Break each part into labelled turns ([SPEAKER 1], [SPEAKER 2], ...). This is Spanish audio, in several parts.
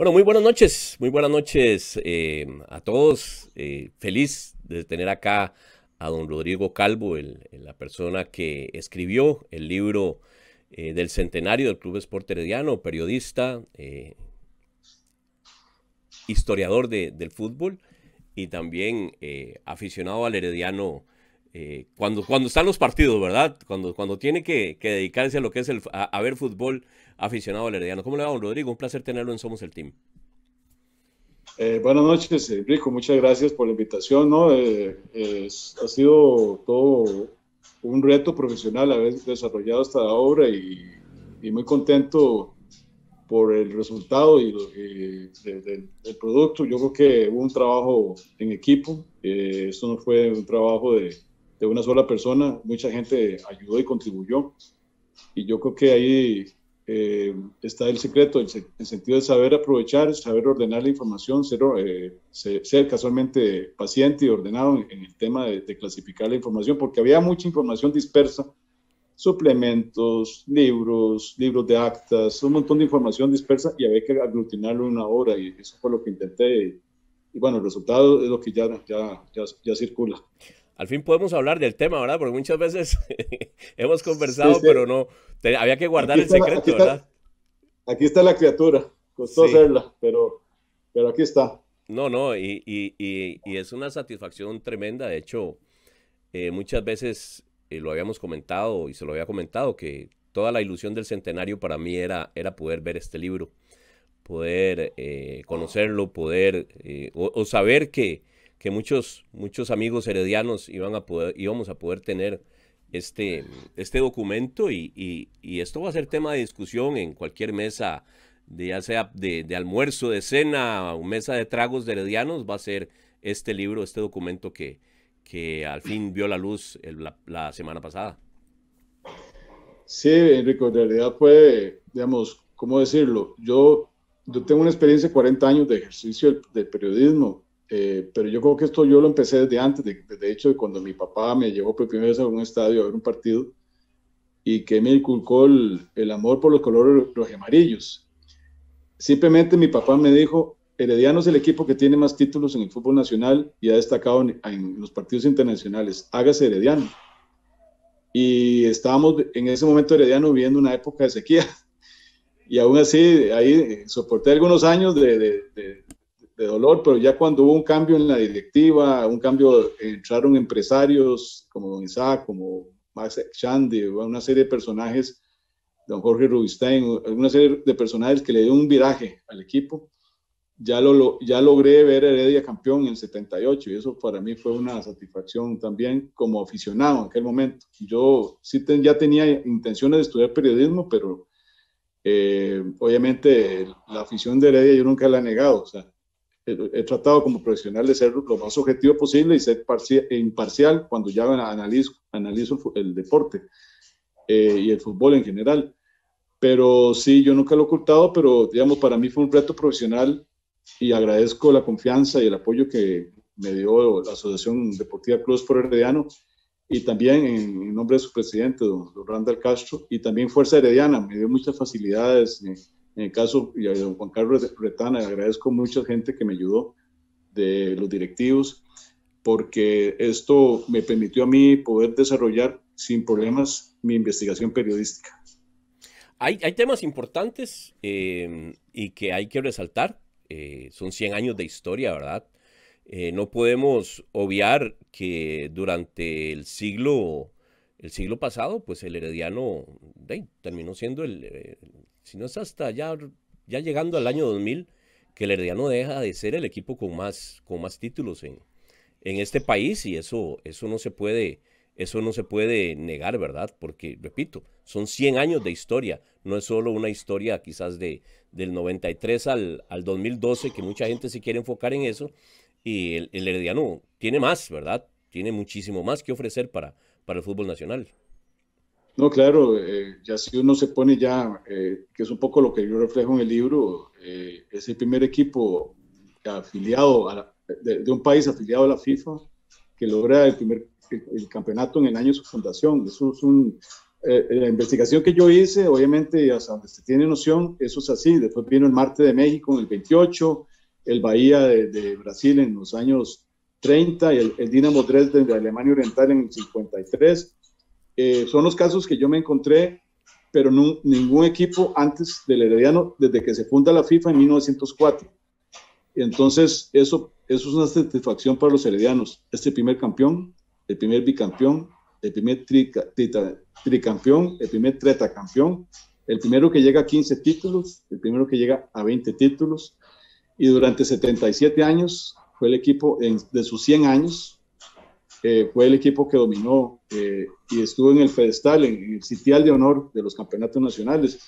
[SPEAKER 1] Bueno, muy buenas noches, muy buenas noches eh, a todos. Eh, feliz de tener acá a don Rodrigo Calvo, la persona que escribió el libro eh, del centenario del Club Esporte Herediano, periodista, historiador del fútbol y también aficionado al herediano eh, cuando, cuando están los partidos, ¿verdad? Cuando, cuando tiene que, dedicarse a lo que es el, a, ver fútbol aficionado al herediano. ¿Cómo le va, don Rodrigo? Un placer tenerlo en Somos el Team.
[SPEAKER 2] Eh, buenas noches, Enrico. Muchas gracias por la invitación. ¿no? Eh, ha sido todo un reto profesional haber desarrollado esta obra y, muy contento por el resultado y, lo del producto. Yo creo que hubo un trabajo en equipo. esto no fue un trabajo de, de una sola persona, mucha gente ayudó y contribuyó. Y yo creo que ahí eh, está el secreto, en el, sentido de saber aprovechar, saber ordenar la información, ser, eh, casualmente paciente y ordenado en, el tema de, clasificar la información, porque había mucha información dispersa, suplementos, libros, libros de actas, un montón de información dispersa y había que aglutinarlo en una hora y eso fue lo que intenté. Y, bueno, el resultado
[SPEAKER 1] es lo que ya, ya, ya circula al fin podemos hablar del tema, ¿verdad? Porque muchas veces hemos conversado, pero no, había que guardar el secreto, ¿verdad? aquí
[SPEAKER 2] está la criatura, costó verla, pero, pero aquí está.
[SPEAKER 1] No, no, y, y, y, y es una satisfacción tremenda, de hecho, eh, muchas veces eh, lo habíamos comentado y se lo había comentado, que toda la ilusión del centenario para mí era, era poder ver este libro, poder eh, conocerlo, poder o saber que que muchos, muchos amigos heredianos iban a poder, íbamos a poder tener este, este documento y, y, esto va a ser tema de discusión en cualquier mesa, de, ya sea de, almuerzo, de cena o mesa de tragos de heredianos, va a ser este libro, este documento que, que al fin vio la luz la, semana pasada.
[SPEAKER 2] Sí, Enrico, en realidad fue, digamos, ¿cómo decirlo? Yo, yo tengo una experiencia de 40 años de ejercicio de del periodismo, eh, pero yo creo que esto yo lo empecé desde antes, de, hecho, cuando mi papá me llevó por primera vez a un estadio a ver un partido y que me inculcó el, amor por los colores los amarillos. Simplemente mi papá me dijo, Herediano es el equipo que tiene más títulos en el fútbol nacional y ha destacado en, los partidos internacionales, hágase Herediano. Y estábamos en ese momento Herediano viviendo una época de sequía y aún así ahí soporté algunos años de, dolor, pero ya cuando hubo un cambio en la directiva, un cambio, entraron empresarios como Don Isaac, como Max Chandy, una serie de personajes, Don Jorge Rubinstein, una serie de personajes que le dio un viraje al equipo. Ya, lo, ya logré ver Heredia campeón en el 78 y eso para mí fue una satisfacción también como aficionado en aquel momento. Yo sí ya tenía intenciones de estudiar periodismo, pero eh, obviamente la afición de Heredia yo nunca la he negado. O sea, he tratado como profesional de ser lo más objetivo posible y ser e imparcial cuando ya analizo, analizo el, deporte eh, y el fútbol en general. Pero sí, yo nunca lo he ocultado, pero digamos, para mí fue un reto profesional y agradezco la confianza y el apoyo que me dio la Asociación Deportiva Cruz por Herediano y también en, nombre de su presidente, don, Randall Castro, y también Fuerza Herediana, me dio muchas facilidades. En el caso, y don Juan Carlos Retana, agradezco mucha gente que me ayudó de los directivos, porque esto me permitió a mí poder desarrollar sin problemas mi investigación periodística.
[SPEAKER 1] Hay, hay temas importantes em, y que hay que resaltar. Eh, son 100 años de historia, ¿verdad? Eh, no podemos obviar que durante el siglo, el siglo pasado, pues el herediano terminó siendo el, sino es hasta ya, ya llegando al año 2000 que el Herediano deja de ser el equipo con más, con más títulos en, en este país y eso, eso, no se puede, eso no se puede negar, ¿verdad? Porque, repito, son 100 años de historia, no es solo una historia quizás de, del 93 al, al 2012, que mucha gente se quiere enfocar en eso, y el, el Herediano tiene más, ¿verdad? Tiene muchísimo más que ofrecer para, para el fútbol nacional.
[SPEAKER 2] No, claro, eh, ya si uno se pone ya, eh, que es un poco lo que yo reflejo en el libro, eh, es el primer equipo afiliado de, un país afiliado a la FIFA que logra el primer el, campeonato en el año de su fundación. Eso es un, la investigación que yo hice, obviamente, hasta donde se tiene noción, eso es así. Después vino el Marte de México en el 28, el Bahía de, Brasil en los años 30 y el, el Dinamo Dresden de Alemania Oriental en el 53 eh, son los casos que yo me encontré, pero ningún equipo antes del Herediano, desde que se funda la FIFA en 1904. Entonces, eso, eso es una satisfacción para los heredianos. Este primer campeón, el primer bicampeón, el primer tricampeón, el primer tretacampeón, el primero que llega a 15 títulos, el primero que llega a 20 títulos, y durante 77 años fue el equipo de sus 100 años, eh, fue el equipo que dominó eh, y estuvo en el pedestal, en, el sitial de honor de los campeonatos nacionales.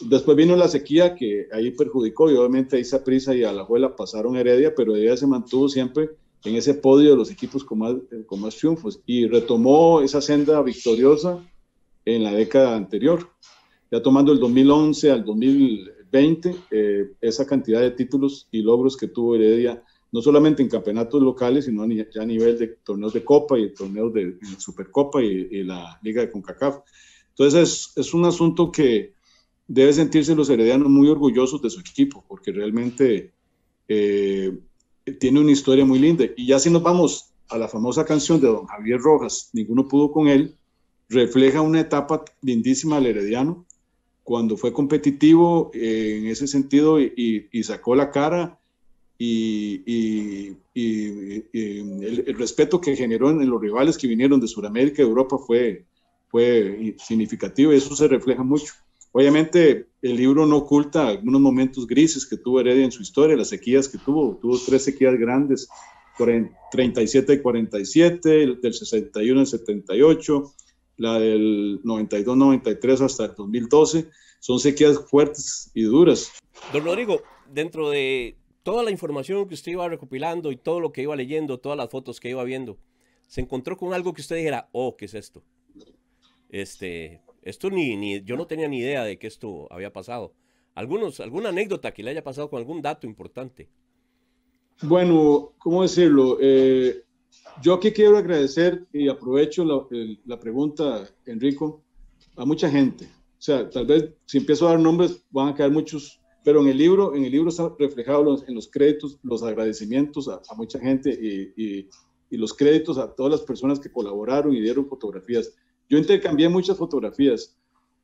[SPEAKER 2] Después vino la sequía que ahí perjudicó y obviamente ahí Prisa y a la Alajuela pasaron Heredia, pero Heredia se mantuvo siempre en ese podio de los equipos con más, eh, triunfos y retomó esa senda victoriosa en la década anterior. Ya tomando el 2011 al 2020, esa cantidad de títulos y logros que tuvo Heredia no solamente en campeonatos locales, sino ya a nivel de torneos de Copa y torneos de, Supercopa y, la Liga de CONCACAF. Entonces es, es un asunto que debe sentirse los heredianos muy orgullosos de su equipo, porque realmente eh, tiene una historia muy linda. Y ya si nos vamos a la famosa canción de don Javier Rojas, Ninguno pudo con él, refleja una etapa lindísima del herediano, cuando fue competitivo eh, en ese sentido y sacó la cara y, el, respeto que generó en los rivales que vinieron de Sudamérica y Europa fue, fue significativo y eso se refleja mucho. Obviamente el libro no oculta algunos momentos grises que tuvo Heredia en su historia, las sequías que tuvo, tuvo tres sequías grandes, 37 y 47, del 61 al 78, la del 92-93 hasta el 2012, son sequías fuertes y duras.
[SPEAKER 1] Don Rodrigo, dentro de toda la información que usted iba recopilando y todo lo que iba leyendo, todas las fotos que iba viendo, se encontró con algo que usted dijera, oh, ¿qué es esto? Este, esto ni, yo no tenía ni idea de que esto había pasado. Algunos, alguna anécdota que le haya pasado con algún dato importante.
[SPEAKER 2] Bueno, ¿cómo decirlo? Eh, yo aquí quiero agradecer y aprovecho la, pregunta, Enrico, a mucha gente. O sea, tal vez si empiezo a dar nombres van a quedar muchos pero en el libro, en el libro está reflejado en los créditos, los agradecimientos a, mucha gente y, y, los créditos a todas las personas que colaboraron y dieron fotografías. Yo intercambié muchas fotografías.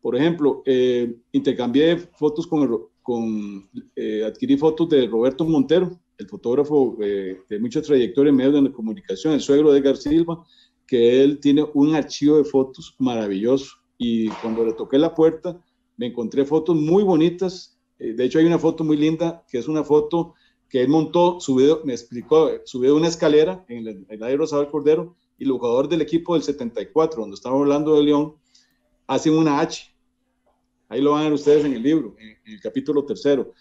[SPEAKER 2] Por ejemplo, eh, intercambié fotos con, con eh, adquirí fotos de Roberto Montero, el fotógrafo eh, de mucha trayectoria en medios de comunicación, el suegro de Edgar Silva, que él tiene un archivo de fotos maravilloso. Y cuando le toqué la puerta, me encontré fotos muy bonitas eh, de hecho, hay una foto muy linda, que es una foto que él montó, subido, me explicó, eh, subió una escalera en el, aire Cordero y el jugador del equipo del 74, donde estamos hablando de León, hace una H. Ahí lo van a ver ustedes en el libro, en, el capítulo tercero.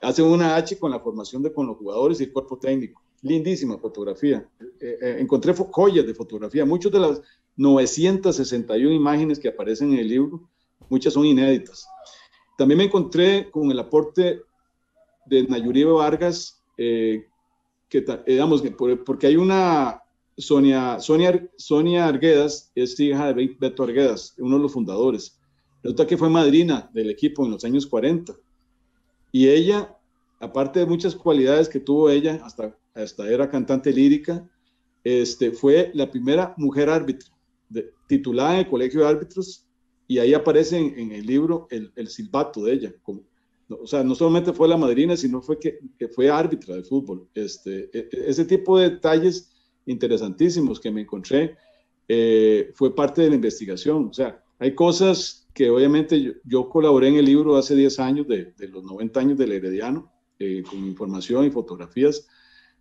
[SPEAKER 2] hace una H con la formación de con los jugadores y el cuerpo técnico. Lindísima fotografía. Eh, encontré joyas de fotografía. Muchas de las 961 imágenes que aparecen en el libro, muchas son inéditas. También me encontré con el aporte de Nayuribe Vargas, eh, que, eh, porque hay una, Sonia, Sonia, Sonia Arguedas es hija de Beto Arguedas, uno de los fundadores. Resulta que fue madrina del equipo en los años 40. Y ella, aparte de muchas cualidades que tuvo ella, hasta, hasta era cantante lírica, este, fue la primera mujer árbitro, titulada en el Colegio de Árbitros y ahí aparece en, el libro el, silbato de ella. Como, o sea, no solamente fue la madrina, sino fue que, fue árbitra de fútbol. Este, e, e, ese tipo de detalles interesantísimos que me encontré eh, fue parte de la investigación. O sea, hay cosas que obviamente yo, colaboré en el libro hace 10 años, de, los 90 años del Herediano, eh, con información y fotografías,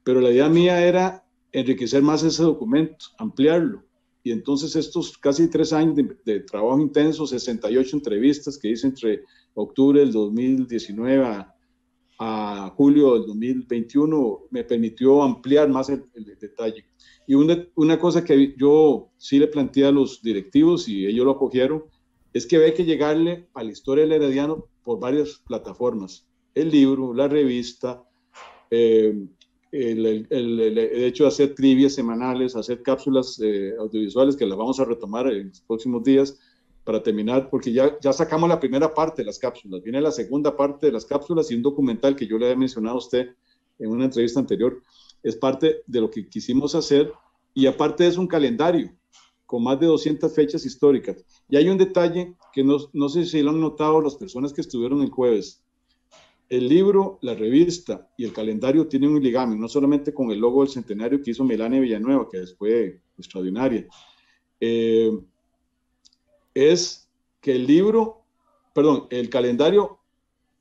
[SPEAKER 2] pero la idea mía era enriquecer más ese documento, ampliarlo. Y entonces estos casi tres años de, trabajo intenso, 68 entrevistas que hice entre octubre del 2019 a, julio del 2021, me permitió ampliar más el, detalle. Y una, una, cosa que yo sí le planteé a los directivos y ellos lo acogieron, es que hay que llegarle a la historia del herediano por varias plataformas. El libro, la revista, eh, el, hecho de hacer trivias semanales, hacer cápsulas eh, audiovisuales que las vamos a retomar en los próximos días para terminar, porque ya, ya sacamos la primera parte de las cápsulas, viene la segunda parte de las cápsulas y un documental que yo le había mencionado a usted en una entrevista anterior, es parte de lo que quisimos hacer y aparte es un calendario con más de 200 fechas históricas. Y hay un detalle que no, no sé si lo han notado las personas que estuvieron el jueves, el libro, la revista y el calendario tienen un ligamen, no solamente con el logo del centenario que hizo Melania Villanueva, que fue extraordinaria. Eh, es que el libro, perdón, el calendario,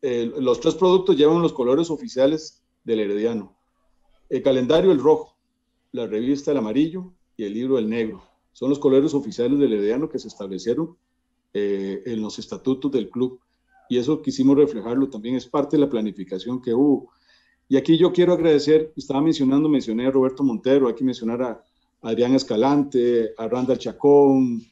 [SPEAKER 2] los tres productos llevan los colores oficiales del Herediano. El calendario, el rojo, la revista, el amarillo y el libro, el negro. Son los colores oficiales del Herediano que se establecieron eh, en los estatutos del club y eso quisimos reflejarlo también, es parte de la planificación que hubo. Y aquí yo quiero agradecer, estaba mencionando, mencioné a Roberto Montero, aquí que mencionar a Adrián Escalante, a Randall Chacón,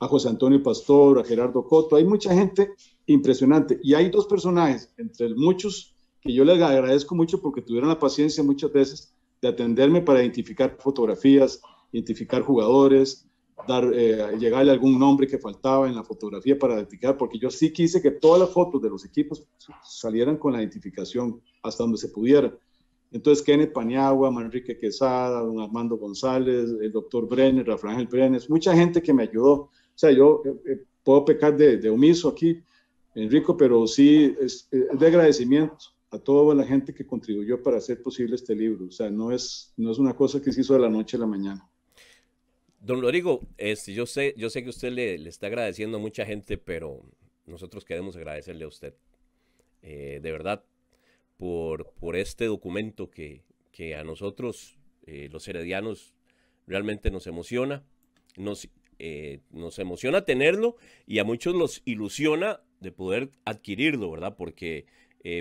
[SPEAKER 2] a José Antonio Pastor, a Gerardo Coto, hay mucha gente impresionante. Y hay dos personajes, entre muchos, que yo les agradezco mucho porque tuvieron la paciencia muchas veces de atenderme para identificar fotografías, identificar jugadores, dar, eh, llegarle algún nombre que faltaba en la fotografía para identificar, porque yo sí quise que todas las fotos de los equipos salieran con la identificación hasta donde se pudiera. Entonces, Kenneth Paniagua, Manrique Quesada, don Armando González, el doctor Brenner, Rafael Ángel Brenes, mucha gente que me ayudó. O sea, yo eh, eh, puedo pecar de, omiso aquí, Enrico, pero sí es, es, de agradecimiento a toda la gente que contribuyó para hacer posible este libro. O sea, no es, no es una cosa que se hizo de la noche a la mañana.
[SPEAKER 1] Don Rodrigo, este, yo, sé, que usted le, está agradeciendo a mucha gente, pero nosotros queremos agradecerle a usted, eh, de verdad, por, este documento que, a nosotros, eh, los heredianos, realmente nos emociona. Nos, eh, nos emociona tenerlo y a muchos nos ilusiona de poder adquirirlo, ¿verdad? Porque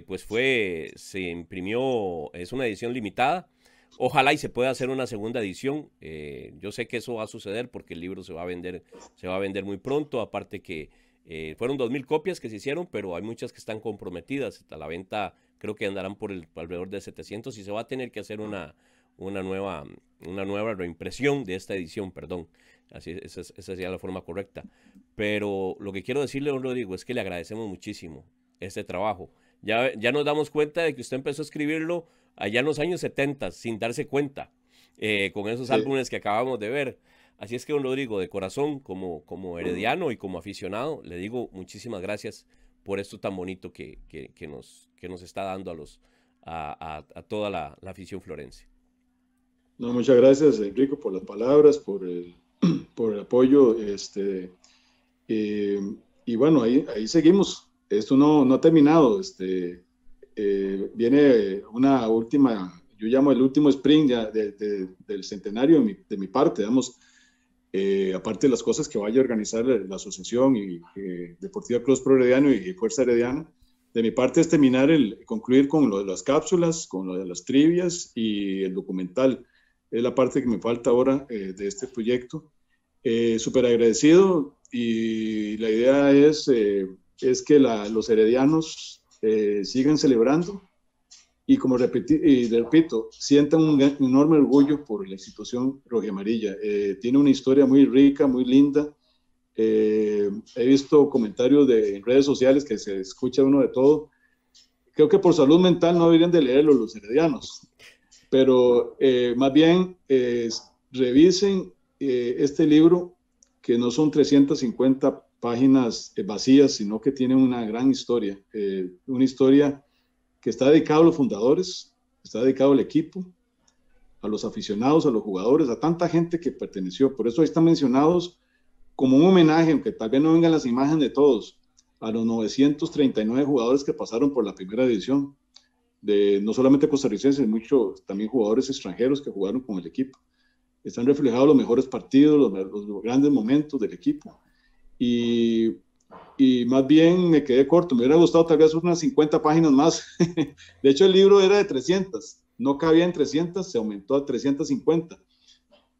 [SPEAKER 1] pues fue, se imprimió, es una edición limitada Ojalá y se pueda hacer una segunda edición. Eh, yo sé que eso va a suceder porque el libro se va a vender, se va a vender muy pronto. Aparte que eh, fueron 2.000 copias que se hicieron, pero hay muchas que están comprometidas. A la venta creo que andarán por el, alrededor de 700 y se va a tener que hacer una, una, nueva, una nueva reimpresión de esta edición, perdón. Así, esa, sería la forma correcta. Pero lo que quiero decirle, don Rodrigo, es que le agradecemos muchísimo este trabajo. Ya, ya nos damos cuenta de que usted empezó a escribirlo allá en los años 70, sin darse cuenta, eh, con esos álbumes que acabamos de ver. Así es que, don Rodrigo, de corazón, como, como herediano y como aficionado, le digo muchísimas gracias por esto tan bonito que, que, nos, que nos está dando a, los, a, toda la, afición florense. No, muchas
[SPEAKER 2] gracias, Enrico, por las palabras, por el, por el apoyo. Este, eh, y bueno, ahí, ahí seguimos. Esto no, no ha terminado. Este, eh, viene una última, yo llamo el último sprint ya del centenario de mi, parte, damos eh, aparte de las cosas que vaya a organizar la, asociación y eh, Deportiva Cruz Pro Herediano y Fuerza Herediana, de mi parte es terminar el, concluir con lo de las cápsulas, con lo de las trivias y el documental. Es la parte que me falta ahora de este proyecto. Súper agradecido y la idea es, es que los heredianos eh, sigan celebrando y como repetí, y repito, sientan un e-, enorme orgullo por la institución Roja Amarilla. Eh, tiene una historia muy rica, muy linda. Eh, he visto comentarios de, en redes sociales que se escucha uno de todo. Creo que por salud mental no deberían de leerlo los heredianos, pero eh, más bien revisen este libro que no son 350 páginas eh, vacías, sino que tiene una gran historia, eh, una historia que está dedicada a los fundadores, está dedicado al equipo, a los aficionados, a los jugadores, a tanta gente que perteneció. Por eso ahí están mencionados como un homenaje, aunque tal vez no vengan las imágenes de todos, a los 939 jugadores que pasaron por la primera división, de no solamente costarricenses, muchos también jugadores extranjeros que jugaron con el equipo. Están reflejados los mejores partidos, los, los grandes momentos del equipo y, y más bien me quedé corto, me hubiera gustado tal vez unas 50 páginas más. de hecho, el libro era de 300, no cabía en 300, se aumentó a 350,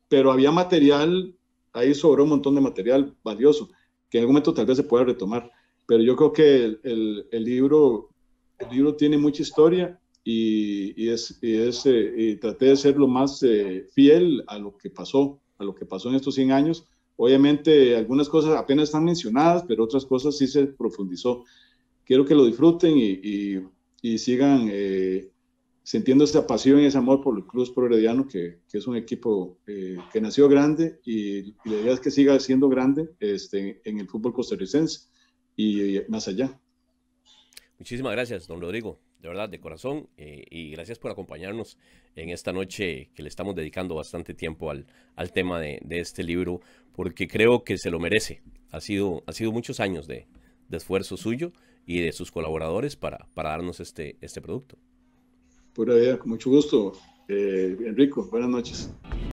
[SPEAKER 2] pero había material, ahí sobró un montón de material valioso, que en algún momento tal vez se pueda retomar, pero yo creo que el, el, libro, el libro tiene mucha historia y, y, es, y, eh, traté de ser lo más eh, fiel a lo que pasó, a lo que pasó en estos 100 años, Obviamente algunas cosas apenas están mencionadas, pero otras cosas sí se profundizó. Quiero que lo disfruten y, sigan eh, sintiendo esa pasión y ese amor por el Cruz Progrediano, que, es un equipo eh, que nació grande y, la idea es que siga siendo grande este, en el fútbol costarricense y más allá.
[SPEAKER 1] Muchísimas gracias, don Rodrigo de verdad, de corazón, eh, y gracias por acompañarnos en esta noche que le estamos dedicando bastante tiempo al, al tema de, este libro, porque creo que se lo merece. Ha sido, ha sido muchos años de, esfuerzo suyo y de sus colaboradores para, para darnos este, este producto.
[SPEAKER 2] Pura vida, con mucho gusto. Eh, Enrico, buenas noches.